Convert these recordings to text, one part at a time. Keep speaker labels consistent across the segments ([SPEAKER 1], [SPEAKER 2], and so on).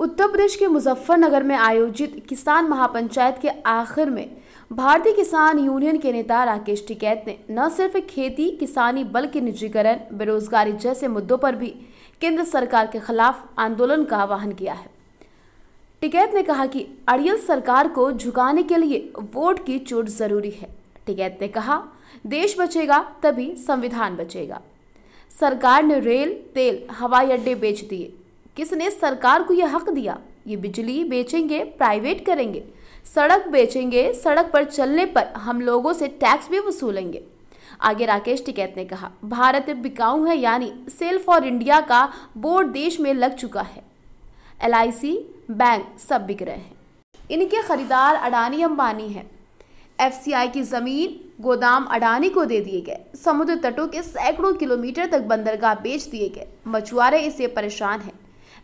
[SPEAKER 1] उत्तर प्रदेश के मुजफ्फरनगर में आयोजित किसान महापंचायत के आखिर में भारतीय किसान यूनियन के नेता राकेश टिकैत ने न सिर्फ खेती किसानी बल्कि निजीकरण बेरोजगारी जैसे मुद्दों पर भी केंद्र सरकार के खिलाफ आंदोलन का आह्वान किया है टिकैत ने कहा कि अड़ियल सरकार को झुकाने के लिए वोट की चोट जरूरी है टिकैत ने कहा देश बचेगा तभी संविधान बचेगा सरकार ने रेल तेल हवाई अड्डे बेच दिए किसने सरकार को यह हक दिया ये बिजली बेचेंगे प्राइवेट करेंगे सड़क बेचेंगे सड़क पर चलने पर हम लोगों से टैक्स भी वसूलेंगे आगे राकेश टिकैत ने कहा भारत बिकाऊ है यानी सेल फॉर इंडिया का बोर्ड देश में लग चुका है एल बैंक सब बिक रहे हैं इनके खरीदार अडानी अंबानी हैं एफसीआई की ज़मीन गोदाम अडानी को दे दिए गए समुद्र तटों के सैकड़ों किलोमीटर तक बंदरगाह बेच दिए गए मछुआरे इससे परेशान हैं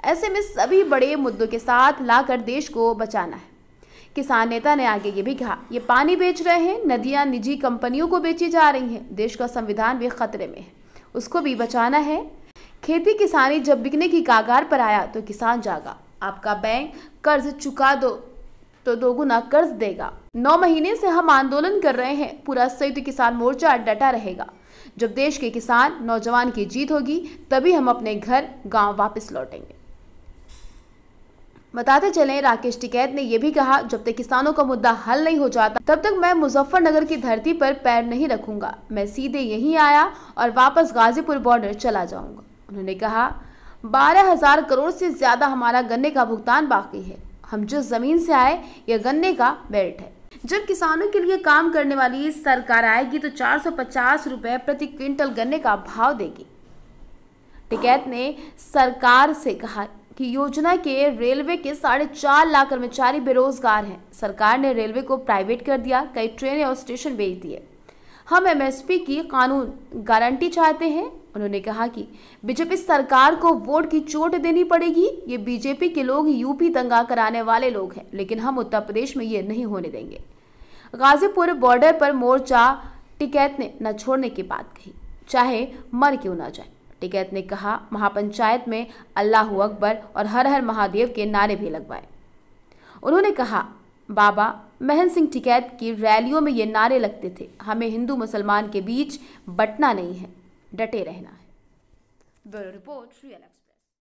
[SPEAKER 1] ऐसे में सभी बड़े मुद्दों के साथ लाकर देश को बचाना है किसान नेता ने आगे ये भी कहा ये पानी बेच रहे हैं नदियां निजी कंपनियों को बेची जा रही हैं देश का संविधान भी खतरे में है उसको भी बचाना है खेती किसानी जब बिकने की कागार पर आया तो किसान जागा आपका बैंक कर्ज चुका दो तो दोगुना कर्ज देगा नौ महीने से हम आंदोलन कर रहे हैं पूरा संयुक्त किसान मोर्चा डटा रहेगा जब देश के किसान नौजवान की जीत होगी तभी हम अपने घर गांव वापस लौटेंगे बताते चले राकेश टिकैत ने यह भी कहा जब तक किसानों का मुद्दा हल नहीं हो जाता तब तक मैं मुजफ्फरनगर की धरती पर पैर नहीं रखूंगा मैं सीधे यहीं आया और वापस गाजीपुर बॉर्डर चला जाऊंगा उन्होंने कहा बारह हजार करोड़ से ज्यादा हमारा गन्ने का भुगतान बाकी है हम जिस जमीन से आए यह गन्ने का बेल्ट है जब किसानों के लिए काम करने वाली सरकार आएगी तो चार रुपए प्रति क्विंटल गन्ने का भाव देगी टिकैत ने सरकार से कहा कि योजना के रेलवे के साढ़े चार लाख कर्मचारी बेरोजगार हैं सरकार ने रेलवे को प्राइवेट कर दिया कई ट्रेनें और स्टेशन बेच दिए हम एमएसपी की कानून गारंटी चाहते हैं उन्होंने कहा कि बीजेपी सरकार को वोट की चोट देनी पड़ेगी ये बीजेपी के लोग यूपी दंगा कराने वाले लोग हैं लेकिन हम उत्तर प्रदेश में ये नहीं होने देंगे गाजीपुर बॉर्डर पर मोर्चा टिकैत ने न छोड़ने की बात कही चाहे मर क्यों ना जाए टिकैत ने कहा महापंचायत में अल्लाह अकबर और हर हर महादेव के नारे भी लगवाए उन्होंने कहा बाबा महन सिंह टिकैत की रैलियों में ये नारे लगते थे हमें हिंदू मुसलमान के बीच बटना नहीं है डटे रहना है ब्यूरो रिपोर्ट